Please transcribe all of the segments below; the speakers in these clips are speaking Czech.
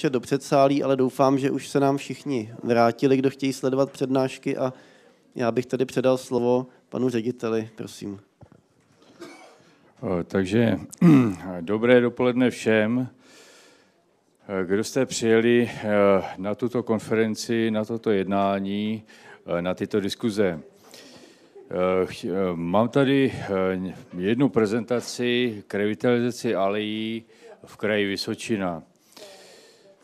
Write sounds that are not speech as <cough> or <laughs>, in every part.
spíše do předsálí, ale doufám, že už se nám všichni vrátili, kdo chtějí sledovat přednášky a já bych tady předal slovo panu řediteli, prosím. Takže <clears throat> dobré dopoledne všem. E, kdo jste přijeli e, na tuto konferenci, na toto jednání, e, na tyto diskuze? Mám tady jednu prezentaci k revitalizaci alejí v kraji Vysočina.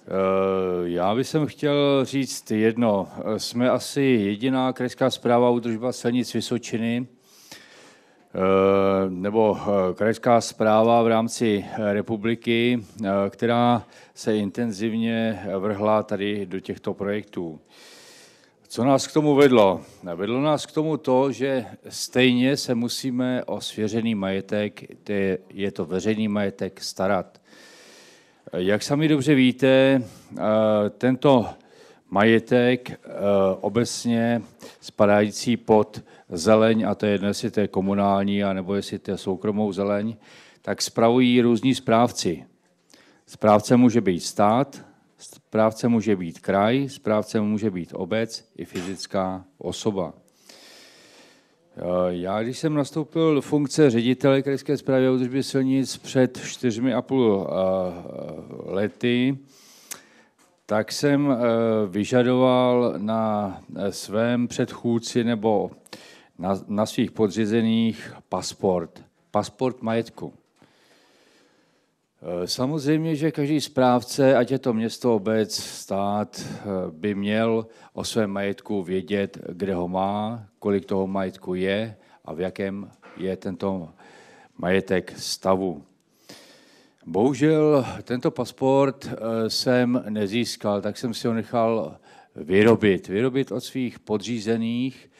Eh, já bych chtěl říct jedno. Jsme asi jediná krajská zpráva údržba silnic Vysočiny, eh, nebo eh, krajská zpráva v rámci republiky, která se intenzivně vrhla tady do těchto projektů. Co nás k tomu vedlo? Vedlo nás k tomu to, že stejně se musíme o svěřený majetek, je to veřejný majetek, starat. Jak sami dobře víte, eh, tento majetek eh, obecně spadající pod zeleň, a to je dnes, jestli to je komunální, nebo jestli to je soukromou zeleň, tak spravují různí správci. Správce může být stát, správce může být kraj, správce může být obec i fyzická osoba. Eh, já, když jsem nastoupil do funkce ředitele krajské zprávy a údržby silnic před čtyřmi a půl eh, lety, tak jsem eh, vyžadoval na svém předchůdci nebo na, na svých podřízených pasport, pasport majetku. Eh, samozřejmě, že každý správce, ať je to město, obec, stát, eh, by měl o svém majetku vědět, kde ho má, kolik toho majetku je a v jakém je tento majetek stavu. Bohužel tento pasport eh, jsem nezískal, tak jsem si ho nechal vyrobit. Vyrobit od svých podřízených,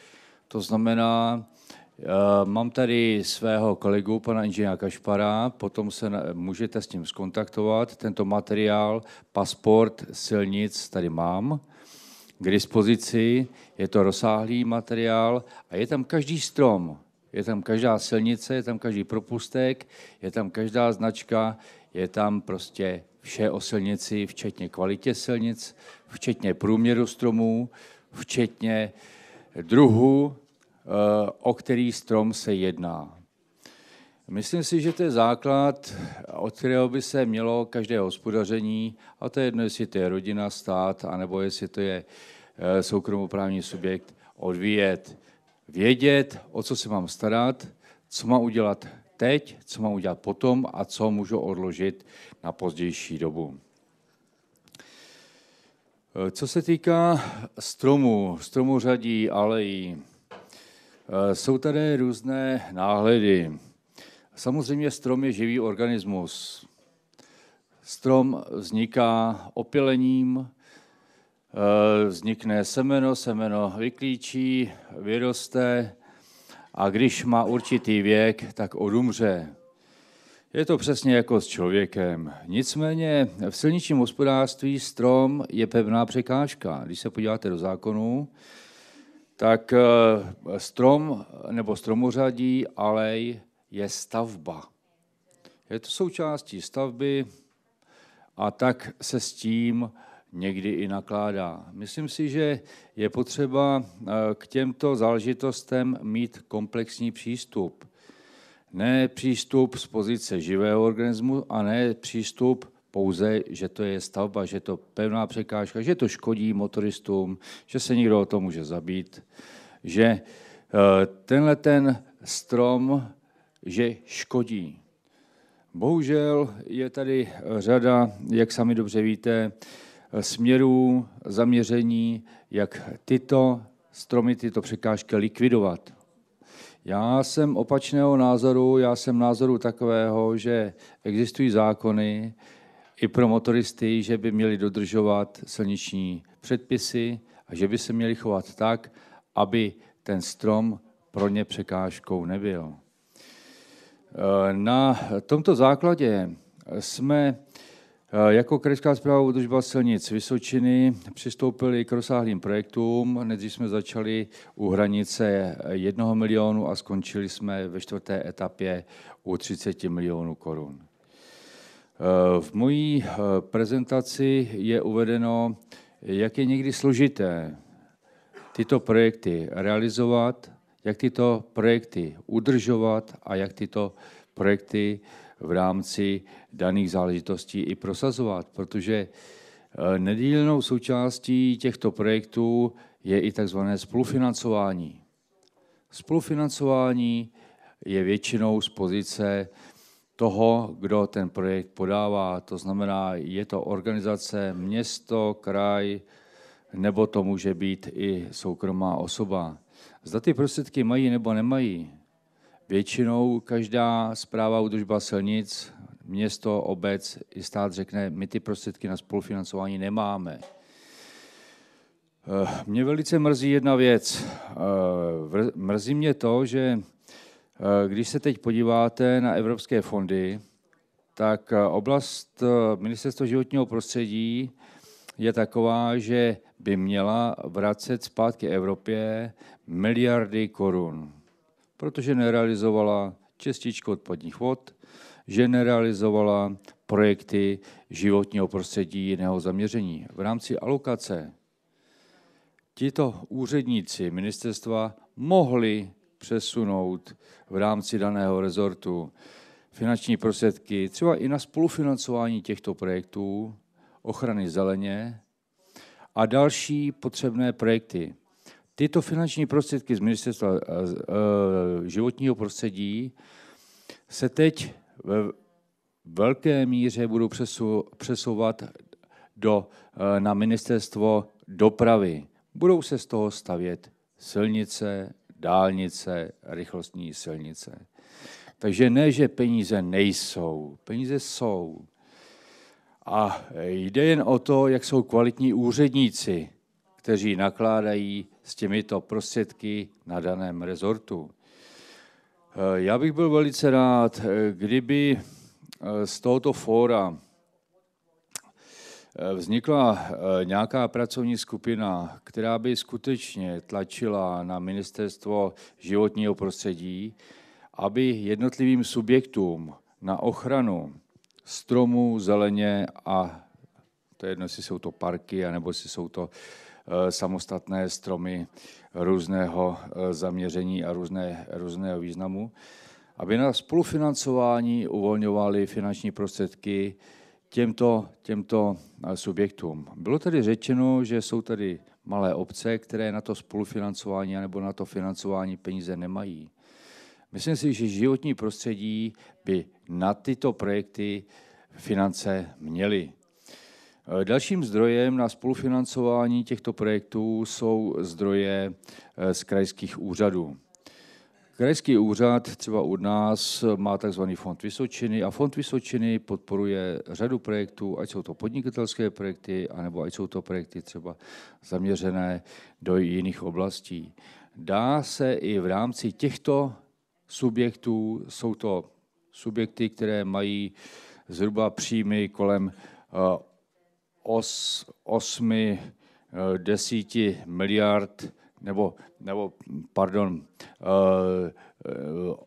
to znamená, Eh, mám tady svého kolegu, pana inženýra Kašpara, potom se můžete s ním skontaktovat. Tento materiál, pasport silnic tady mám k dispozici. Je to rozsáhlý materiál a je tam každý strom, je tam každá silnice, je tam každý propustek, je tam každá značka, je tam prostě vše o silnici, včetně kvalitě silnic, včetně průměru stromů, včetně druhu Eh, o který strom se jedná. Myslím si, že to je základ, od kterého by se mělo každé hospodaření, a to je jedno, jestli to je rodina, stát, anebo jestli to je eh, soukromoprávní subjekt, odvíjet. Vědět, o co se mám starat, co mám udělat teď, co mám udělat potom a co můžu odložit na pozdější dobu. Eh, co se týká stromů, stromu řadí, alejí, Eh, jsou tady různé náhledy. Samozřejmě strom je živý organismus. Strom vzniká opilením, eh, vznikne semeno, semeno vyklíčí, vyroste a když má určitý věk, tak odumře. Je to přesně jako s člověkem. Nicméně v silničním hospodářství strom je pevná překážka. Když se podíváte do zákonu, tak eh, strom nebo stromořadí alej je stavba. Je to součástí stavby a tak se s tím někdy i nakládá. Myslím si, že je potřeba eh, k těmto záležitostem mít komplexní přístup. Ne přístup z pozice živého organismu a ne přístup pouze, že to je stavba, že to pevná překážka, že to škodí motoristům, že se někdo o to může zabít, že eh, tenhle ten strom, že škodí. Bohužel je tady řada, jak sami dobře víte, eh, směrů, zaměření, jak tyto stromy, tyto překážky likvidovat. Já jsem opačného názoru, já jsem názoru takového, že existují zákony, i pro motoristy, že by měli dodržovat silniční předpisy a že by se měli chovat tak, aby ten strom pro ně překážkou nebyl. Eh, na tomto základě jsme eh, jako Krajská zpráva údržba silnic Vysočiny přistoupili k rozsáhlým projektům. Nejdřív jsme začali u hranice 1 milionu a skončili jsme ve čtvrté etapě u 30 milionů korun. Eh, v mojí eh, prezentaci je uvedeno, jak je někdy složité tyto projekty realizovat, jak tyto projekty udržovat a jak tyto projekty v rámci daných záležitostí i prosazovat, protože eh, nedílnou součástí těchto projektů je i tzv. spolufinancování. Spolufinancování je většinou z pozice toho, kdo ten projekt podává. To znamená, je to organizace, město, kraj, nebo to může být i soukromá osoba. Zda ty prostředky mají nebo nemají. Většinou každá zpráva udržba silnic, město, obec i stát řekne, my ty prostředky na spolufinancování nemáme. Eh, mě velice mrzí jedna věc. Eh, mrzí mě to, že Eh, když se teď podíváte na evropské fondy, tak eh, oblast eh, Ministerstva životního prostředí je taková, že by měla vracet zpátky Evropě miliardy korun, protože nerealizovala čestičku odpadních vod, že nerealizovala projekty životního prostředí jiného zaměření. V rámci alokace tito úředníci ministerstva mohli přesunout v rámci daného rezortu finanční prostředky, třeba i na spolufinancování těchto projektů, ochrany zeleně a další potřebné projekty. Tyto finanční prostředky z Ministerstva eh, eh, životního prostředí se teď ve velké míře budou přesouvat do, eh, na Ministerstvo dopravy. Budou se z toho stavět silnice, dálnice, rychlostní silnice. Takže ne, že peníze nejsou, peníze jsou. A jde jen o to, jak jsou kvalitní úředníci, kteří nakládají s těmito prostředky na daném rezortu. Eh, já bych byl velice rád, eh, kdyby eh, z tohoto fóra Eh, vznikla eh, nějaká pracovní skupina, která by skutečně tlačila na ministerstvo životního prostředí, aby jednotlivým subjektům na ochranu stromů, zeleně a to je jedno, jestli jsou to parky, anebo jestli jsou to eh, samostatné stromy různého zaměření a různé, různého významu, aby na spolufinancování uvolňovali finanční prostředky těmto, těmto eh, subjektům. Bylo tady řečeno, že jsou tady malé obce, které na to spolufinancování nebo na to financování peníze nemají. Myslím si, že životní prostředí by na tyto projekty finance měly. Eh, dalším zdrojem na spolufinancování těchto projektů jsou zdroje eh, z krajských úřadů. Krajský úřad třeba u nás má tzv. fond Vysočiny a fond Vysočiny podporuje řadu projektů, ať jsou to podnikatelské projekty, anebo ať jsou to projekty třeba zaměřené do jiných oblastí. Dá se i v rámci těchto subjektů, jsou to subjekty, které mají zhruba příjmy kolem 8 eh, 10 eh, miliard nebo, nebo pardon,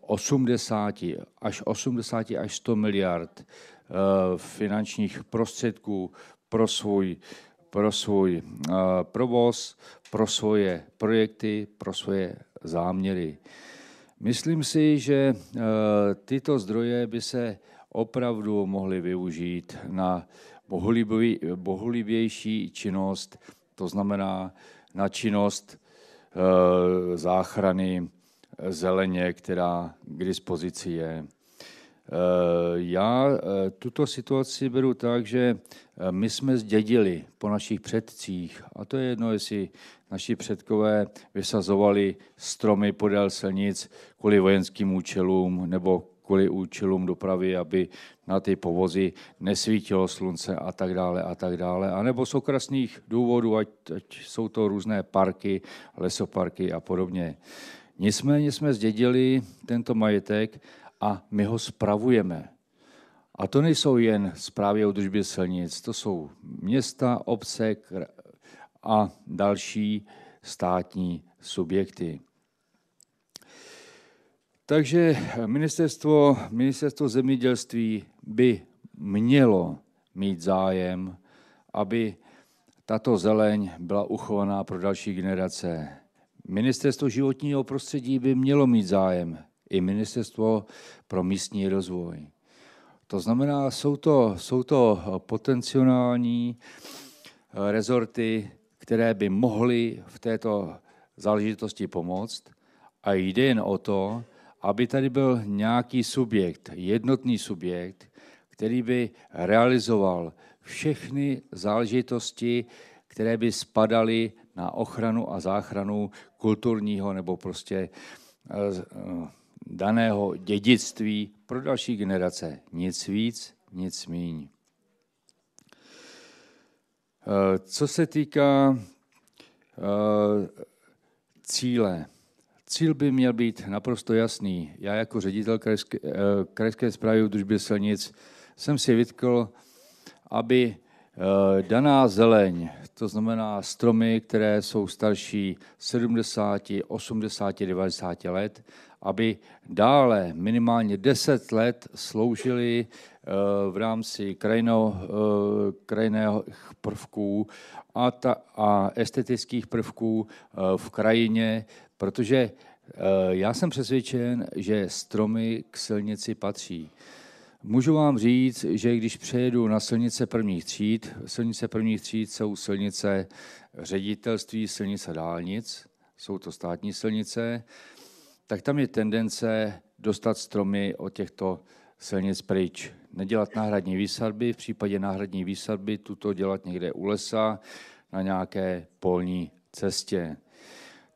80 eh, až 80 až 100 miliard eh, finančních prostředků pro svůj, pro svůj eh, provoz, pro svoje projekty, pro svoje záměry. Myslím si, že tyto zdroje by se opravdu mohly využít na bohulibější činnost, to znamená na činnost Eh, záchrany zeleně, která k dispozici je. Eh, já eh, tuto situaci beru tak, že my jsme zdědili po našich předcích, a to je jedno, jestli naši předkové vysazovali stromy podél silnic kvůli vojenským účelům nebo kvůli účelům dopravy, aby na ty povozy nesvítilo slunce a tak dále a tak dále. A nebo z okrasných důvodů, ať, ať jsou to různé parky, lesoparky a podobně. Nicméně jsme zdědili tento majetek a my ho spravujeme. A to nejsou jen zprávy o družbě silnic, to jsou města, obce a další státní subjekty. Takže ministerstvo, ministerstvo zemědělství by mělo mít zájem, aby tato zeleň byla uchovaná pro další generace. Ministerstvo životního prostředí by mělo mít zájem, i ministerstvo pro místní rozvoj. To znamená, jsou to, jsou to potenciální eh, rezorty, které by mohly v této záležitosti pomoct. A jde jen o to, aby tady byl nějaký subjekt, jednotný subjekt, který by realizoval všechny záležitosti, které by spadaly na ochranu a záchranu kulturního nebo prostě eh, eh, daného dědictví pro další generace. Nic víc, nic míň. Eh, co se týká cíle, Cíl by měl být naprosto jasný. Já jako ředitel krajské, eh, krajské zprávy údržby silnic jsem si vytkl, aby eh, daná zeleň, to znamená stromy, které jsou starší 70, 80, 90 let, aby dále minimálně 10 let sloužily eh, v rámci krajino, krajinných prvků a, ta, a estetických prvků v krajině Protože eh, já jsem přesvědčen, že stromy k silnici patří. Můžu vám říct, že když přejedu na silnice prvních tříd, silnice prvních tříd jsou silnice ředitelství, silnice dálnic, jsou to státní silnice, tak tam je tendence dostat stromy od těchto silnic pryč. Nedělat náhradní výsadby, v případě náhradní výsadby tuto dělat někde u lesa, na nějaké polní cestě.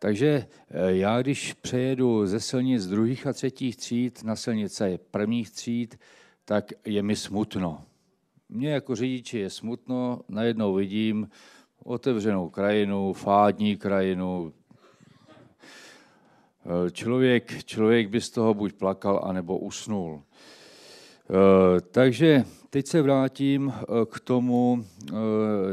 Takže eh, já, když přejedu ze silnic druhých a třetích tříd na silnice prvních tříd, tak je mi smutno. Mně jako řidiči je smutno, najednou vidím otevřenou krajinu, fádní krajinu. Eh, člověk, člověk by z toho buď plakal, anebo usnul. Eh, takže Teď se vrátím eh, k tomu eh,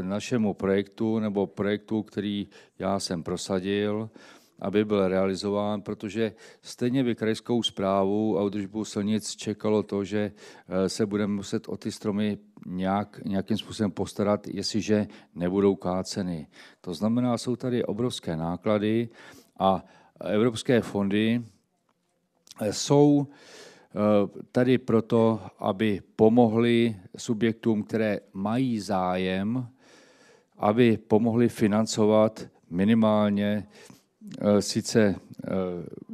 našemu projektu, nebo projektu, který já jsem prosadil, aby byl realizován, protože stejně by krajskou zprávu a udržbu silnic čekalo to, že eh, se budeme muset o ty stromy nějak, nějakým způsobem postarat, jestliže nebudou káceny. To znamená, jsou tady obrovské náklady a evropské fondy jsou Eh, tady proto, aby pomohli subjektům, které mají zájem, aby pomohli financovat minimálně, eh, sice eh,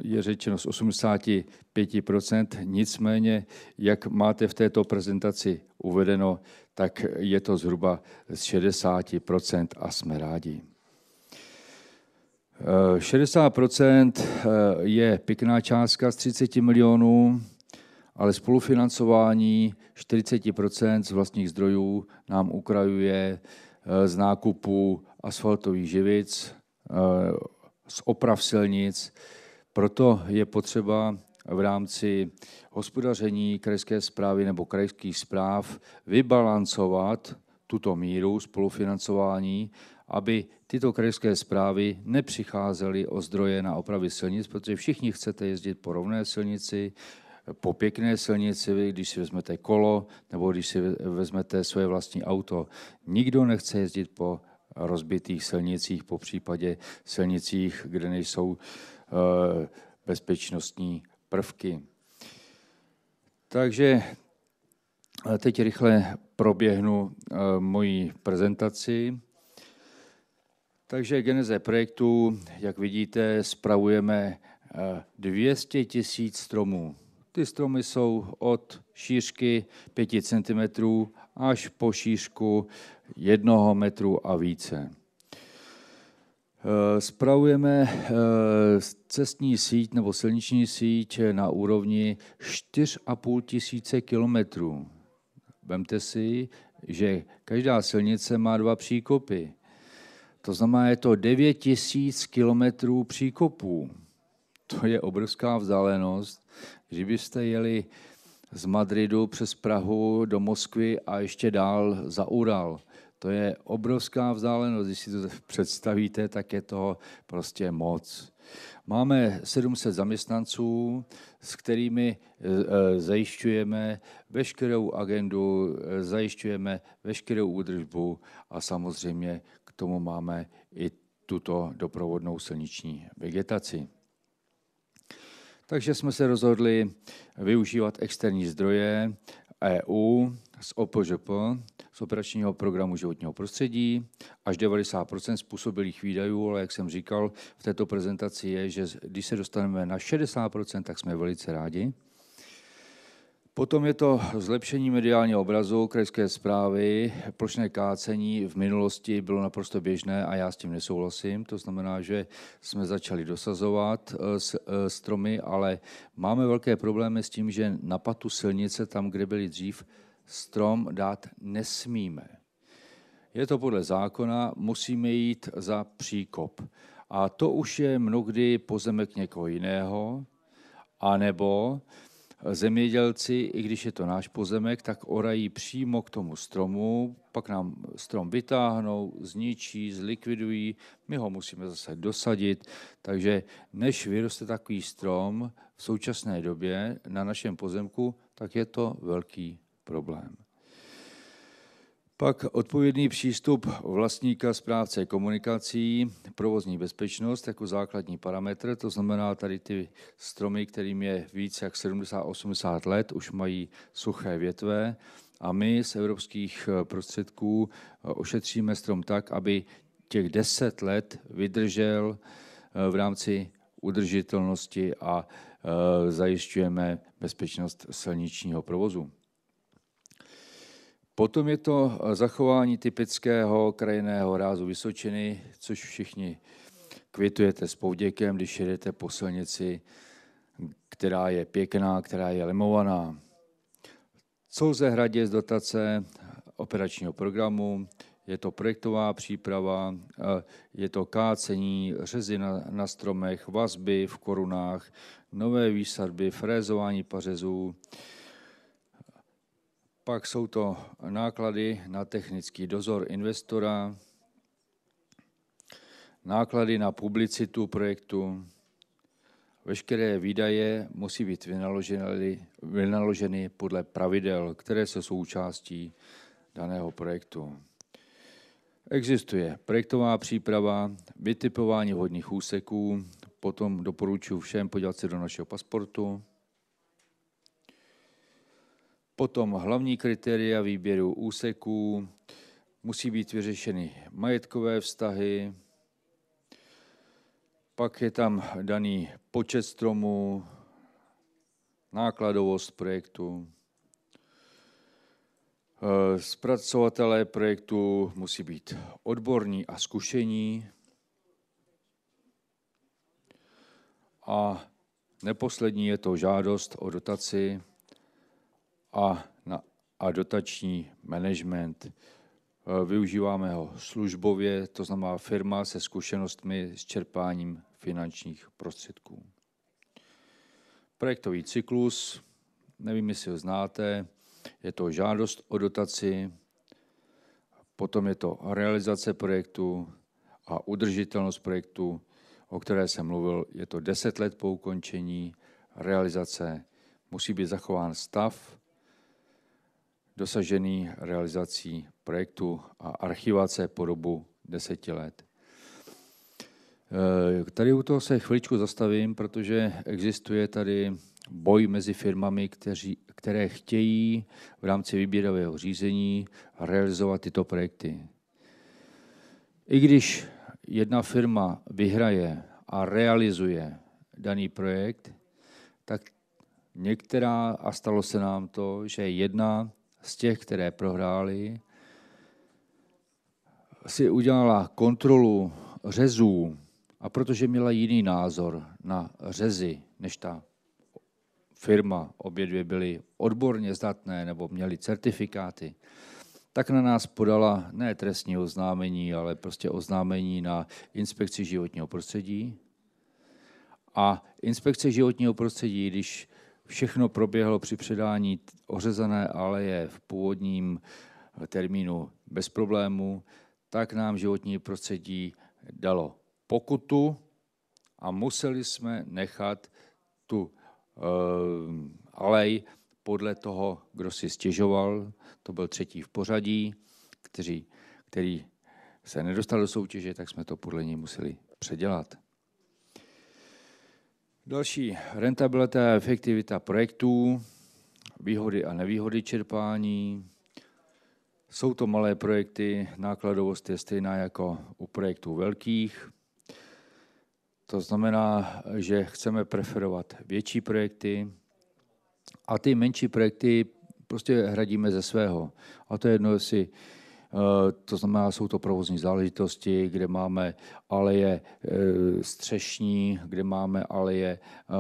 je řečeno z 85%, nicméně, jak máte v této prezentaci uvedeno, tak je to zhruba z 60% a jsme rádi. 60% je pěkná částka z 30 milionů, ale spolufinancování 40 z vlastních zdrojů nám ukrajuje eh, z nákupu asfaltových živic, eh, z oprav silnic. Proto je potřeba v rámci hospodaření krajské zprávy nebo krajských zpráv vybalancovat tuto míru spolufinancování, aby tyto krajské zprávy nepřicházely o zdroje na opravy silnic, protože všichni chcete jezdit po rovné silnici, po pěkné silnici, když si vezmete kolo nebo když si vezmete svoje vlastní auto. Nikdo nechce jezdit po rozbitých silnicích, po případě silnicích, kde nejsou eh, bezpečnostní prvky. Takže eh, teď rychle proběhnu eh, moji prezentaci. Takže geneze projektu, jak vidíte, spravujeme 200 000 stromů. Ty stromy jsou od šířky 5 cm až po šířku 1 metru a více. Eh, spravujeme eh, cestní síť nebo silniční síť na úrovni 4,5 tisíce kilometrů. Vemte si, že každá silnice má dva příkopy. To znamená, je to 9 tisíc kilometrů příkopů. To je obrovská vzdálenost, Kdybyste jeli z Madridu přes Prahu do Moskvy a ještě dál za Ural, to je obrovská vzdálenost. Když si to <laughs> představíte, tak je to prostě moc. Máme 700 zaměstnanců, s kterými e, e, zajišťujeme veškerou agendu, e, zajišťujeme veškerou údržbu a samozřejmě k tomu máme i tuto doprovodnou silniční vegetaci. Takže jsme se rozhodli využívat externí zdroje EU z OPŽP, z operačního programu životního prostředí. Až 90 způsobilých výdajů, ale jak jsem říkal v této prezentaci, je, že když se dostaneme na 60 tak jsme velice rádi. Potom je to zlepšení mediálního obrazu krajské zprávy. Plošné kácení v minulosti bylo naprosto běžné a já s tím nesouhlasím. To znamená, že jsme začali dosazovat eh, eh, stromy, ale máme velké problémy s tím, že na patu silnice, tam, kde byli dřív, strom dát nesmíme. Je to podle zákona, musíme jít za příkop. A to už je mnohdy pozemek někoho jiného, anebo zemědělci, i když je to náš pozemek, tak orají přímo k tomu stromu, pak nám strom vytáhnou, zničí, zlikvidují, my ho musíme zase dosadit, takže než vyroste takový strom v současné době na našem pozemku, tak je to velký problém. Pak odpovědný přístup vlastníka správce komunikací, provozní bezpečnost jako základní parametr, to znamená tady ty stromy, kterým je víc jak 70-80 let, už mají suché větve a my z evropských eh, prostředků eh, ošetříme strom tak, aby těch 10 let vydržel eh, v rámci udržitelnosti a zajišťujeme bezpečnost silničního provozu. Potom je to eh, zachování typického krajiného rázu Vysočiny, což všichni kvitujete s povděkem, když jedete po silnici, která je pěkná, která je lemovaná. Co lze hradě z dotace eh, operačního programu, je to projektová příprava, eh, je to kácení, řezy na, na stromech, vazby v korunách, nové výsadby, frézování pařezů, pak jsou to náklady na technický dozor investora, náklady na publicitu projektu. Veškeré výdaje musí být vynaloženy, vynaloženy podle pravidel, které se součástí daného projektu. Existuje projektová příprava, vytipování vhodných úseků, potom doporučuji všem podívat se do našeho pasportu, Potom hlavní kritéria výběru úseků, musí být vyřešeny majetkové vztahy, pak je tam daný počet stromů, nákladovost projektu. Eh, zpracovatelé projektu musí být odborní a zkušení. A neposlední je to žádost o dotaci a, na, a dotační management. Eh, využíváme ho službově, to znamená firma se zkušenostmi s čerpáním finančních prostředků. Projektový cyklus, nevím, jestli ho znáte, je to žádost o dotaci, potom je to realizace projektu a udržitelnost projektu, o které jsem mluvil, je to 10 let po ukončení realizace, musí být zachován stav dosažený realizací projektu a archivace po dobu deseti let. Eh, tady u toho se chviličku zastavím, protože existuje tady boj mezi firmami, kteří, které chtějí v rámci výběrového řízení realizovat tyto projekty. I když jedna firma vyhraje a realizuje daný projekt, tak některá, a stalo se nám to, že jedna z těch, které prohráli, si udělala kontrolu řezů a protože měla jiný názor na řezy než ta firma, obě dvě byly odborně zdatné nebo měly certifikáty, tak na nás podala ne trestní oznámení, ale prostě oznámení na inspekci životního prostředí. A inspekce životního prostředí, když Všechno proběhlo při předání ořezané aleje v původním termínu bez problémů, tak nám životní prostředí dalo pokutu a museli jsme nechat tu uh, alej podle toho, kdo si stěžoval, to byl třetí v pořadí, kteří, který se nedostal do soutěže, tak jsme to podle něj museli předělat. Další rentabilita, efektivita projektů, výhody a nevýhody čerpání. Jsou to malé projekty, nákladovost je stejná jako u projektů velkých. To znamená, že chceme preferovat větší projekty a ty menší projekty prostě hradíme ze svého. A to je jedno, jestli Eh, to znamená, jsou to provozní záležitosti, kde máme aleje eh, střešní, kde máme aleje eh,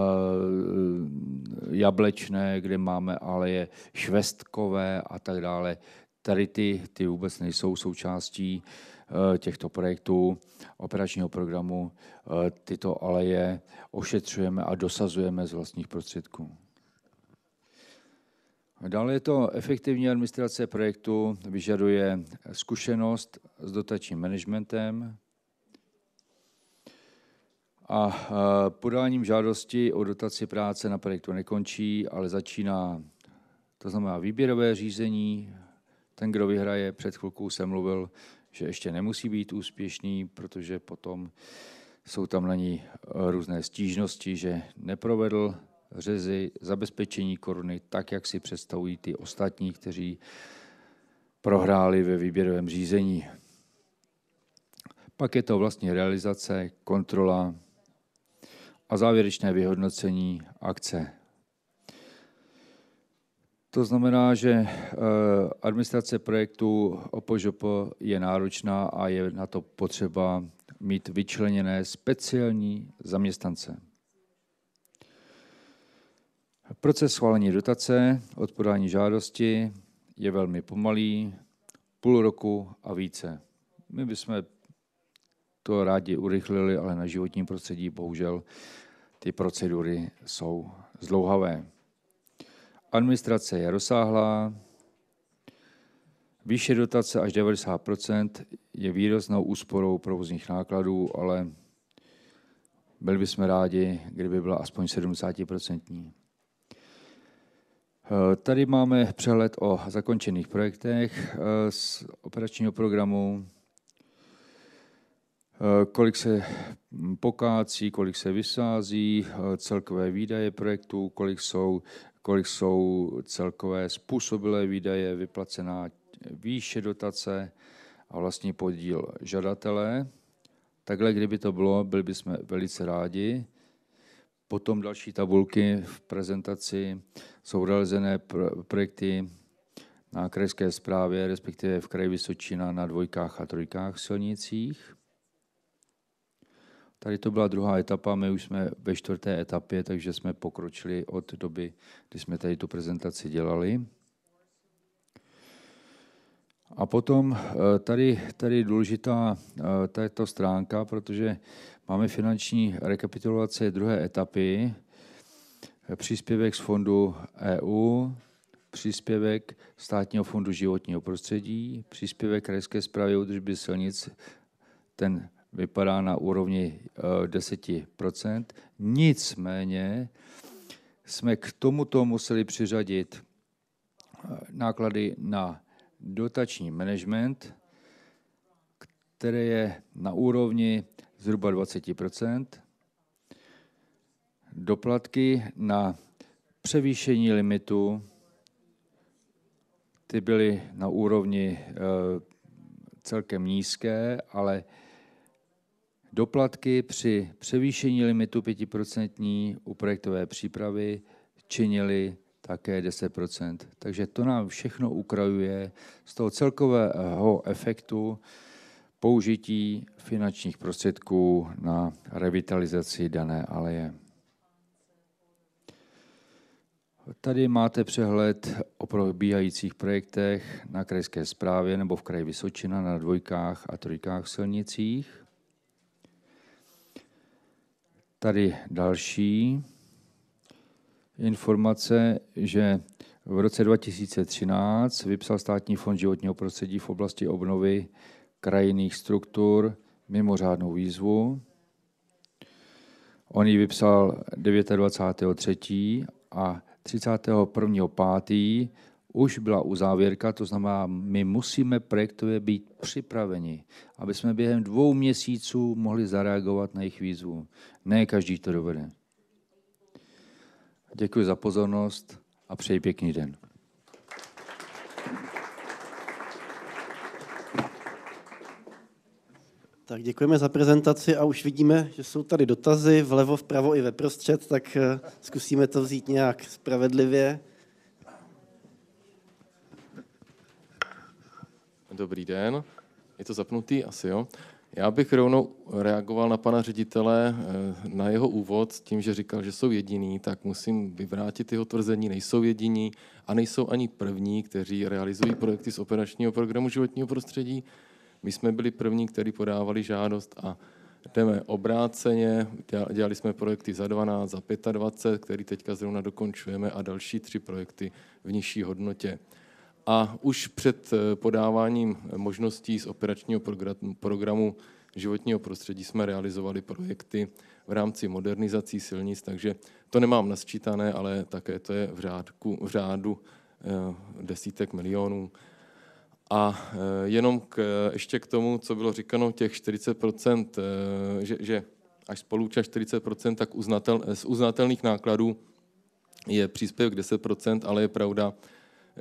jablečné, kde máme aleje švestkové a tak dále. Tady ty, ty vůbec nejsou součástí těchto projektů operačního programu. Tyto aleje ošetřujeme a dosazujeme z vlastních prostředků. Dále je to efektivní administrace projektu, vyžaduje zkušenost s dotačním managementem a podáním žádosti o dotaci práce na projektu nekončí, ale začíná, to znamená výběrové řízení. Ten, kdo vyhraje, před chvilkou jsem mluvil, že ještě nemusí být úspěšný, protože potom jsou tam na ní různé stížnosti, že neprovedl řezy, zabezpečení koruny, tak, jak si představují ty ostatní, kteří prohráli ve výběrovém řízení. Pak je to vlastně realizace, kontrola a závěrečné vyhodnocení akce. To znamená, že eh, administrace projektu OPŽP je náročná a je na to potřeba mít vyčleněné speciální zaměstnance. Proces schválení dotace od podání žádosti je velmi pomalý, půl roku a více. My bychom to rádi urychlili, ale na životním prostředí bohužel ty procedury jsou zdlouhavé. Administrace je rozsáhlá, výše dotace až 90 je výraznou úsporou provozních nákladů, ale byli bychom rádi, kdyby byla aspoň 70 Eh, tady máme přehled o zakončených projektech eh, z operačního programu, eh, kolik se pokácí, kolik se vysází, celkové výdaje projektů, kolik jsou, kolik jsou celkové způsobilé výdaje, vyplacená výše dotace a vlastní podíl žadatele. Takhle, kdyby to bylo, byli bychom velice rádi. Potom další tabulky v prezentaci jsou realizené projekty na krajské zprávě respektive v kraji Vysočina na dvojkách a trojkách silnicích. Tady to byla druhá etapa, my už jsme ve čtvrté etapě, takže jsme pokročili od doby, kdy jsme tady tu prezentaci dělali. A potom eh, tady, tady je důležitá eh, tato stránka, protože máme finanční rekapitulace druhé etapy, příspěvek z fondu EU, příspěvek Státního fondu životního prostředí, příspěvek Krajské zprávy údržby silnic, ten vypadá na úrovni 10%. Eh, Nicméně jsme k tomuto museli přiřadit náklady na dotační management, které je na úrovni zhruba 20 Doplatky na převýšení limitu, ty byly na úrovni eh, celkem nízké, ale doplatky při převýšení limitu 5% u projektové přípravy činily také 10%. Takže to nám všechno ukrajuje z toho celkového efektu použití finančních prostředků na revitalizaci dané aleje. Tady máte přehled o probíhajících projektech na krajské správě nebo v kraji Vysočina na dvojkách a trojkách silnicích. Tady další informace, že v roce 2013 vypsal Státní fond životního prostředí v oblasti obnovy krajinných struktur mimořádnou výzvu. On ji vypsal 29.3. a 31.5. už byla uzávěrka, to znamená, my musíme projektově být připraveni, aby jsme během dvou měsíců mohli zareagovat na jejich výzvu. Ne každý to dovede. Děkuji za pozornost a přeji pěkný den. Tak děkujeme za prezentaci a už vidíme, že jsou tady dotazy vlevo, vpravo i ve prostřed, tak eh, zkusíme to vzít nějak spravedlivě. Dobrý den. Je to zapnutý? Asi jo. Já bych rovnou reagoval na pana ředitele eh, na jeho úvod s tím, že říkal, že jsou jediní, tak musím vyvrátit jeho tvrzení, nejsou jediní a nejsou ani první, kteří realizují projekty z operačního programu životního prostředí. My jsme byli první, kteří podávali žádost a jdeme obráceně. Dělali jsme projekty za 12, za 25, který teďka zrovna dokončujeme a další tři projekty v nižší hodnotě a už před eh, podáváním eh, možností z operačního programu životního prostředí jsme realizovali projekty v rámci modernizací silnic, takže to nemám nasčítané, ale také to je v, řádku, v řádu eh, desítek milionů. A jenom k, ještě k tomu, co bylo říkano, těch 40%, že, že až spolučas 40%, tak uznatel, z uznatelných nákladů je příspěvek 10%, ale je pravda,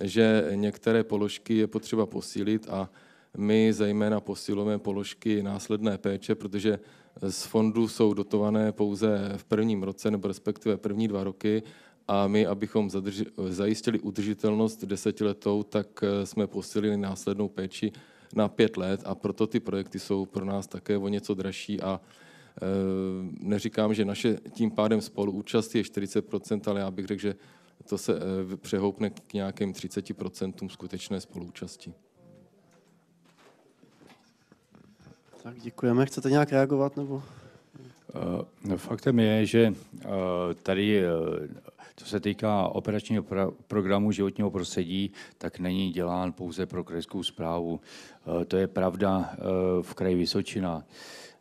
že některé položky je potřeba posílit a my zejména posilujeme položky následné péče, protože z fondu jsou dotované pouze v prvním roce nebo respektive první dva roky a my, abychom zadrži- zajistili udržitelnost desetiletou, tak eh, jsme posílili následnou péči na pět let a proto ty projekty jsou pro nás také o něco dražší a e, neříkám, že naše tím pádem spoluúčast je 40%, ale já bych řekl, že to se eh, přehoupne k nějakým 30% skutečné spolúčasti. Tak děkujeme. Chcete nějak reagovat nebo? Eh, no, faktem je, že eh, tady, co se týká operačního programu životního prostředí, tak není dělán pouze pro krajskou zprávu. To je pravda v kraji Vysočina.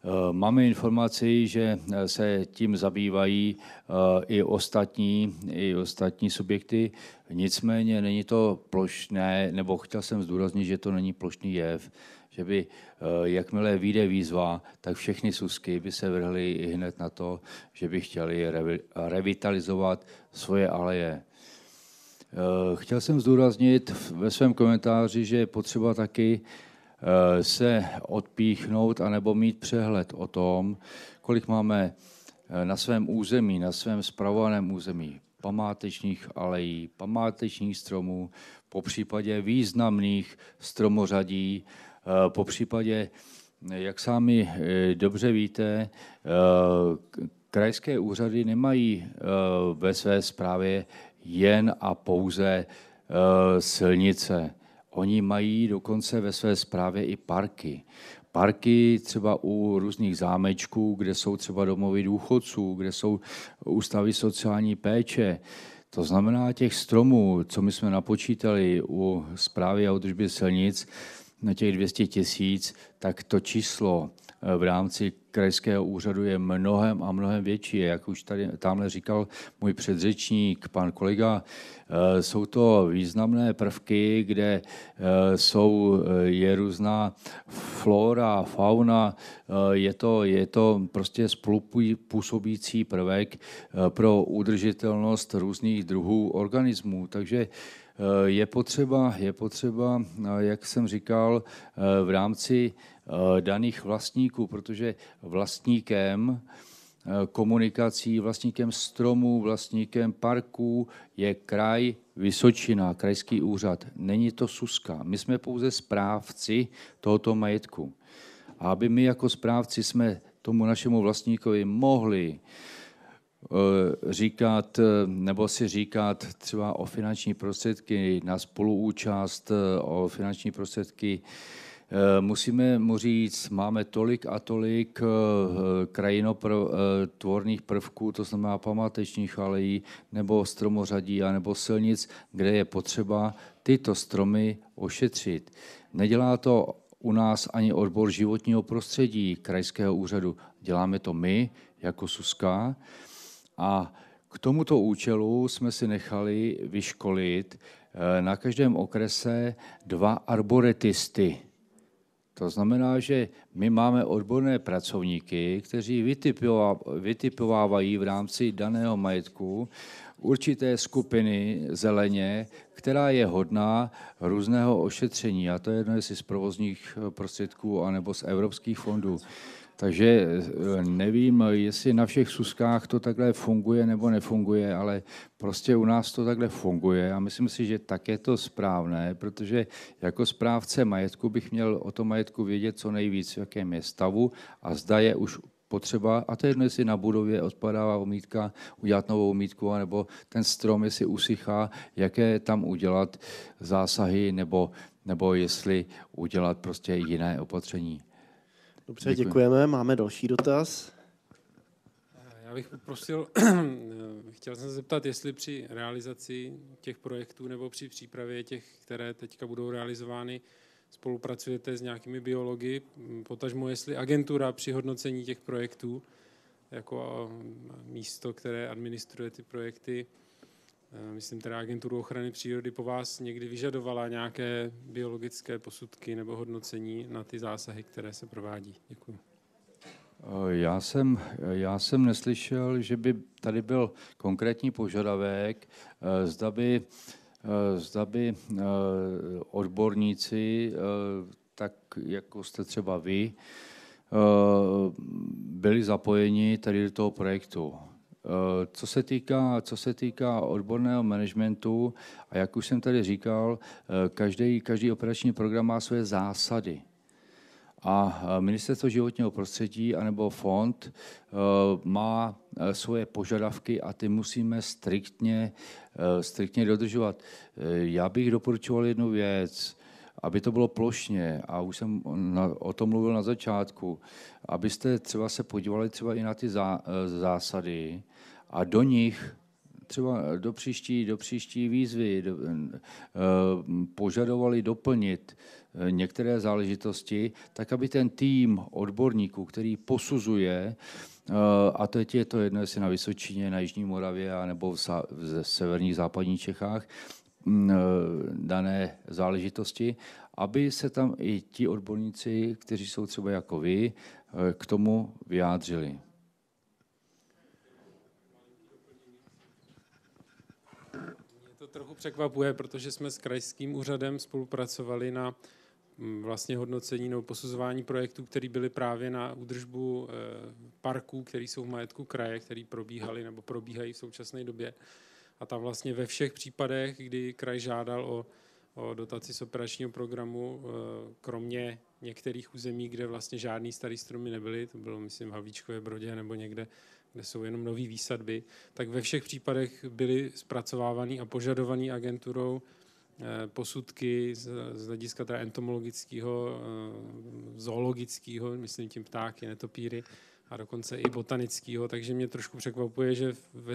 Eh, máme informaci, že eh, se tím zabývají eh, i ostatní, i ostatní subjekty, nicméně není to plošné, nebo chtěl jsem zdůraznit, že to není plošný jev, že by jakmile vyjde výzva, tak všechny susky by se vrhly hned na to, že by chtěli revitalizovat svoje aleje. Chtěl jsem zdůraznit ve svém komentáři, že je potřeba taky Eh, se odpíchnout anebo mít přehled o tom, kolik máme eh, na svém území, na svém spravovaném území památečních alejí, památečních stromů, po případě významných stromořadí, eh, po případě, jak sami dobře víte, krajské úřady nemají ve své správě jen a pouze silnice. Oni mají dokonce ve své správě i parky. Parky třeba u různých zámečků, kde jsou třeba domovy důchodců, kde jsou ústavy sociální péče. To znamená, těch stromů, co my jsme napočítali u zprávy a udržby silnic, na těch 200 tisíc, tak to číslo Eh, v rámci krajského úřadu je mnohem a mnohem větší. Jak už tady tamhle říkal můj předřečník, pan kolega, eh, jsou to významné prvky, kde eh, jsou, je různá flora, fauna, je to, je to prostě spolupůsobící prvek pro udržitelnost různých druhů organismů. Takže je potřeba, je potřeba, jak jsem říkal, v rámci Eh, daných vlastníků, protože vlastníkem eh, komunikací, vlastníkem stromů, vlastníkem parků je kraj Vysočina, krajský úřad. Není to Suska. My jsme pouze správci tohoto majetku. A aby my jako správci jsme tomu našemu vlastníkovi mohli eh, říkat, nebo si říkat třeba o finanční prostředky na spoluúčast, o finanční prostředky Eh, musíme mu říct, máme tolik a tolik eh, krajinotvorných eh, prvků, to znamená památečních alejí, nebo stromořadí, a nebo silnic, kde je potřeba tyto stromy ošetřit. Nedělá to u nás ani odbor životního prostředí krajského úřadu. Děláme to my, jako Suska. A k tomuto účelu jsme si nechali vyškolit na každém okrese dva arboretisty. To znamená, že my máme odborné pracovníky, kteří vytipovávají v rámci daného majetku určité skupiny zeleně, která je hodná různého ošetření, a to je jedno, jestli z provozních prostředků anebo z evropských fondů. Takže eh, nevím, jestli na všech suskách to takhle funguje nebo nefunguje, ale prostě u nás to takhle funguje a myslím si, že tak je to správné, protože jako správce majetku bych měl o tom majetku vědět co nejvíc, v jakém je stavu a zda je už potřeba, a to je jedno, jestli na budově odpadává omítka, udělat novou omítku, nebo ten strom, jestli usychá, jaké tam udělat zásahy, nebo, nebo jestli udělat prostě jiné opatření. Dobře, děkujeme. Máme další dotaz. Já bych poprosil, <clears throat> eh, chtěl jsem se zeptat, jestli při realizaci těch projektů nebo při přípravě těch, které teďka budou realizovány, spolupracujete s nějakými biology, mm, potažmo jestli agentura při hodnocení těch projektů, jako eh, místo, které administruje ty projekty, Eh, myslím teda agenturu ochrany přírody po vás někdy vyžadovala nějaké biologické posudky nebo hodnocení na ty zásahy, které se provádí. Děkuji. Eh, já jsem, eh, já jsem neslyšel, že by tady byl konkrétní požadavek, zda by, zda by odborníci, tak jako jste třeba vy, byli zapojeni tady do toho projektu. Eh, co se, týká, co se týká odborného managementu, a jak už jsem tady říkal, eh, každý, každý operační program má své zásady. A eh, Ministerstvo životního prostředí anebo fond má svoje požadavky a ty musíme striktně, striktně dodržovat. Já bych doporučoval jednu věc aby to bylo plošně, a už jsem na, o tom mluvil na začátku, abyste třeba se podívali třeba i na ty zá, eh, zásady a do nich třeba do příští, do příští výzvy do, uh, požadovali doplnit eh, některé záležitosti, tak aby ten tým odborníků, který posuzuje, uh, a teď je to jedno, jestli na Vysočině, na Jižní Moravě, nebo v, v severních západních Čechách, E, dané záležitosti, aby se tam i ti odborníci, kteří jsou třeba jako vy, e, k tomu vyjádřili. Mě to trochu překvapuje, protože jsme s krajským úřadem spolupracovali na vlastně hodnocení nebo posuzování projektů, které byly právě na údržbu e, parků, které jsou v majetku kraje, které probíhaly nebo probíhají v současné době. A tam vlastně ve všech případech, kdy kraj žádal o, o dotaci z operačního programu, e, kromě některých území, kde vlastně žádný starý stromy nebyly, to bylo, myslím, Havíčkové Brodě nebo někde, kde jsou jenom nové výsadby, tak ve všech případech byly zpracovávaný a požadovaný agenturou e, posudky z, z hlediska teda entomologického, e, zoologického, myslím tím ptáky, netopíry, a dokonce i botanického, takže mě trošku překvapuje, že ve,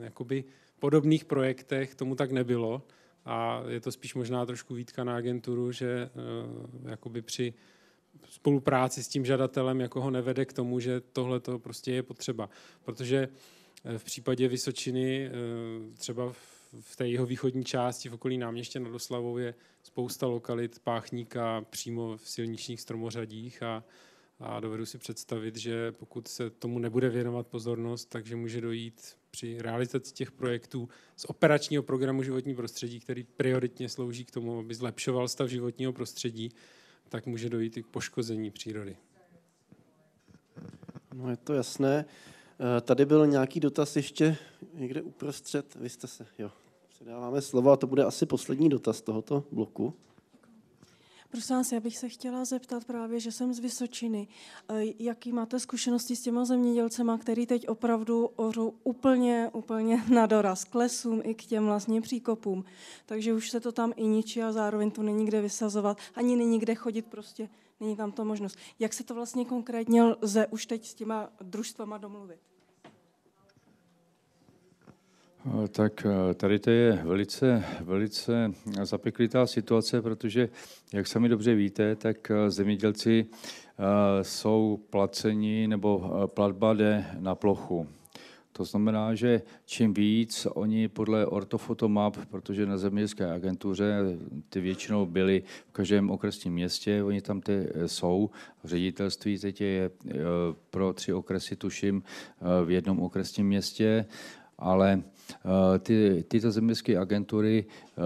jakoby podobných projektech tomu tak nebylo a je to spíš možná trošku výtka na agenturu, že eh, jakoby při spolupráci s tím žadatelem jako ho nevede k tomu, že tohle to prostě je potřeba. Protože eh, v případě Vysočiny, eh, třeba v té jeho východní části, v okolí náměště nad Oslavou, je spousta lokalit páchníka přímo v silničních stromořadích a a dovedu si představit, že pokud se tomu nebude věnovat pozornost, takže může dojít při realizaci těch projektů z operačního programu životní prostředí, který prioritně slouží k tomu, aby zlepšoval stav životního prostředí, tak může dojít i k poškození přírody. No je to jasné. Eh, tady byl nějaký dotaz ještě někde uprostřed. Vy jste se, jo. Předáváme slovo a to bude asi poslední dotaz tohoto bloku. Prosím vás, já bych se chtěla zeptat právě, že jsem z Vysočiny. E, jaký máte zkušenosti s těma zemědělcema, který teď opravdu ořou úplně, úplně na doraz k lesům i k těm vlastně příkopům. Takže už se to tam i ničí a zároveň to není kde vysazovat, ani není kde chodit prostě, není tam to možnost. Jak se to vlastně konkrétně lze už teď s těma družstvama domluvit? Eh, tak eh, tady to je velice, velice zapeklitá situace, protože, jak sami dobře víte, tak eh, zemědělci jsou placeni nebo platba jde na plochu. To znamená, že čím víc oni podle ortofotomap, protože na zemědělské agentuře ty většinou byly v každém okresním městě, oni tam ty jsou. Ředitelství teď je pro tři okresy, tuším, v jednom okresním městě ale eh, ty, tyto zeměstské agentury eh,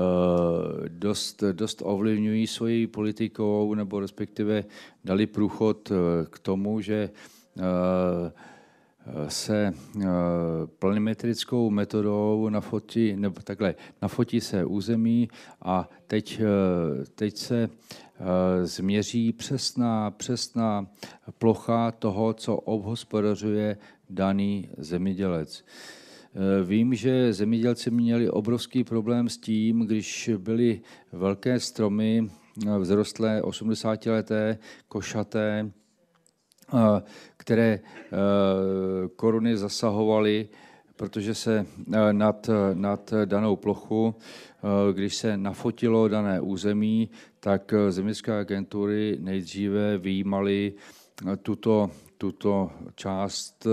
dost, dost ovlivňují svojí politikou, nebo respektive dali průchod eh, k tomu, že se planimetrickou metodou nafotí, nebo takhle, nafotí se území a teď, teď se změří přesná, přesná plocha toho, co obhospodařuje daný zemědělec. Eh, vím, že zemědělci měli obrovský problém s tím, když byly velké stromy eh, vzrostlé, 80-leté, košaté, eh, které koruny zasahovaly, protože se nad, nad danou plochu, když se nafotilo dané území, tak zemědělské agentury nejdříve výjímaly tuto tuto část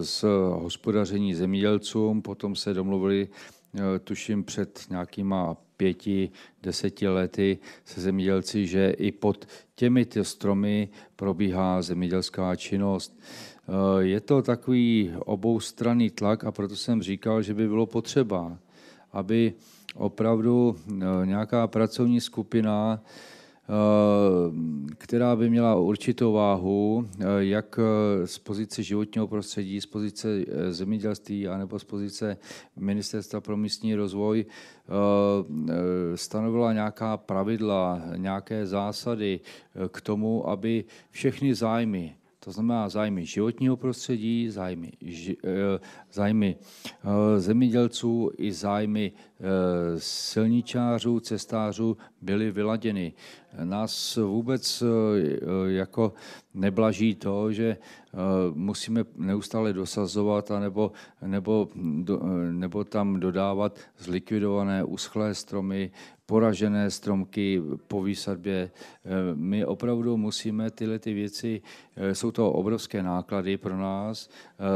z eh, hospodaření zemědělcům. Potom se domluvili, eh, tuším, před nějakýma pěti, deseti lety se zemědělci, že i pod těmi ty stromy probíhá zemědělská činnost. Eh, je to takový oboustranný tlak a proto jsem říkal, že by bylo potřeba, aby opravdu nějaká pracovní skupina Eh, která by měla určitou váhu, eh, jak eh, z pozice životního prostředí, z pozice zemědělství anebo z pozice Ministerstva pro místní rozvoj stanovila nějaká pravidla, nějaké zásady k tomu, aby všechny zájmy to znamená zájmy životního prostředí, zájmy, ži, zájmy zemědělců i zájmy Eh, silničářů, cestářů byly vyladěny. Nás vůbec eh, eh, jako neblaží to, že musíme neustále dosazovat anebo, nebo, nebo tam dodávat zlikvidované uschlé stromy, poražené stromky po výsadbě. My opravdu musíme tyhle ty věci, jsou to obrovské náklady pro nás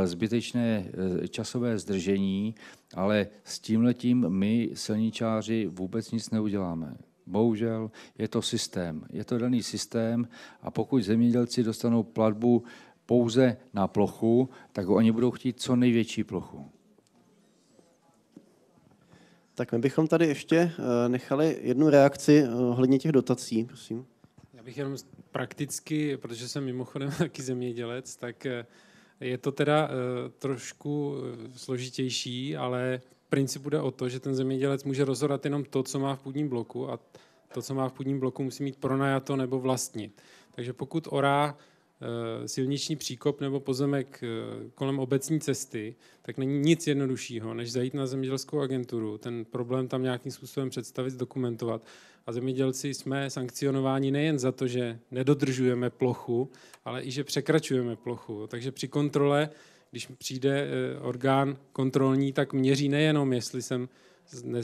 Eh, zbytečné eh, časové zdržení, ale s tímhletím my silničáři vůbec nic neuděláme. Bohužel je to systém, je to daný systém a pokud zemědělci dostanou platbu pouze na plochu, tak oni budou chtít co největší plochu. Tak my bychom tady ještě eh, nechali jednu reakci ohledně těch dotací, prosím. Já bych jenom prakticky, protože jsem mimochodem <laughs> taky zemědělec, tak je to teda eh, trošku eh, složitější, ale v principu jde o to, že ten zemědělec může rozhodat jenom to, co má v půdním bloku a to, co má v půdním bloku, musí mít pronajato nebo vlastnit. Takže pokud orá eh, silniční příkop nebo pozemek kolem obecní cesty, tak není nic jednoduššího, než zajít na zemědělskou agenturu, ten problém tam nějakým způsobem představit, dokumentovat a zemědělci jsme sankcionováni nejen za to, že nedodržujeme plochu, ale i že překračujeme plochu. Takže při kontrole, když přijde e, orgán kontrolní, tak měří nejenom, jestli jsem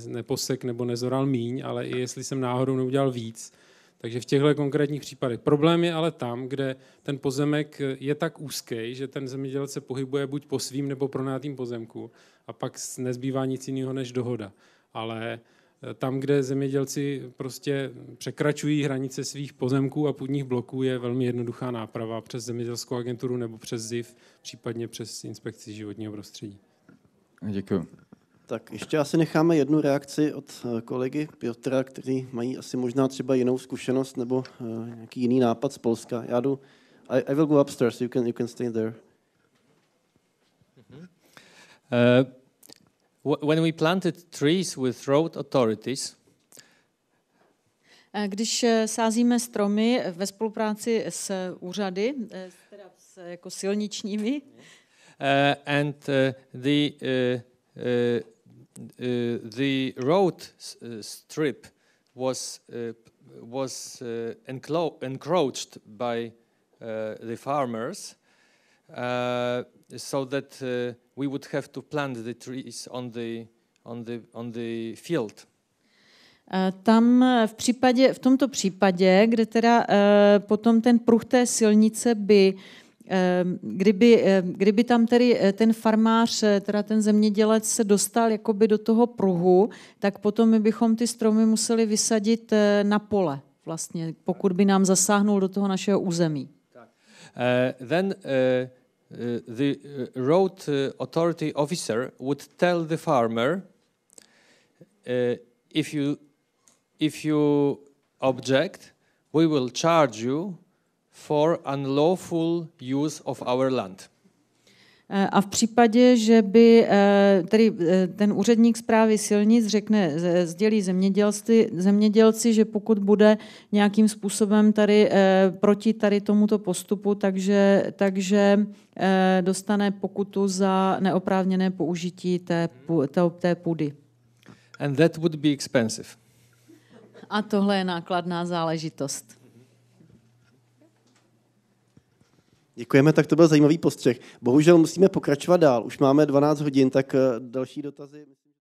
neposek nebo nezoral míň, ale i jestli jsem náhodou neudělal víc. Takže v těchto konkrétních případech. Problém je ale tam, kde ten pozemek je tak úzký, že ten zemědělec se pohybuje buď po svým nebo pronátým pozemku a pak nezbývá nic jiného než dohoda. Ale tam, kde zemědělci prostě překračují hranice svých pozemků a půdních bloků, je velmi jednoduchá náprava přes zemědělskou agenturu nebo přes ZIV, případně přes inspekci životního prostředí. Děkuji. Tak ještě asi necháme jednu reakci od eh, kolegy Piotra, který mají asi možná třeba jinou zkušenost nebo eh, nějaký jiný nápad z Polska. Já jdu, I, I will go upstairs, you can, you can stay there. Mm-hmm. Uh, When we planted trees with road authorities, eh, když eh, sázíme stromy eh, ve spolupráci s úřady, teda s, jako silničními, uh, and uh, the uh, uh, the road strip was uh, was uh, encroached by uh, the farmers. Uh, so that uh, we would have to plant the trees on the, on the, on the field. Uh, tam uh, v, případě, v tomto případě, kde teda uh, potom ten pruh té silnice by, kdyby, kdyby tam tedy ten farmář, teda ten zemědělec se dostal jakoby do toho pruhu, tak potom my bychom ty stromy museli vysadit na pole, vlastně, pokud by nám zasáhnul do toho našeho území. Tak. Uh, then, uh... Uh, the uh, road uh, authority officer would tell the farmer if you if you object, we will charge you for unlawful use of our land. Eh, a v případě, že by eh, tedy eh, ten úředník zprávy silnic řekne, sdělí zemědělci, zemědělci, že pokud bude nějakým způsobem tady proti tady tomuto postupu, takže, takže dostane pokutu za neoprávněné použití té, té půdy. And that would be expensive. A tohle je nákladná záležitost. Děkujeme, tak to byl zajímavý postřeh. Bohužel musíme pokračovat dál. Už máme 12 hodin, tak eh, další dotazy.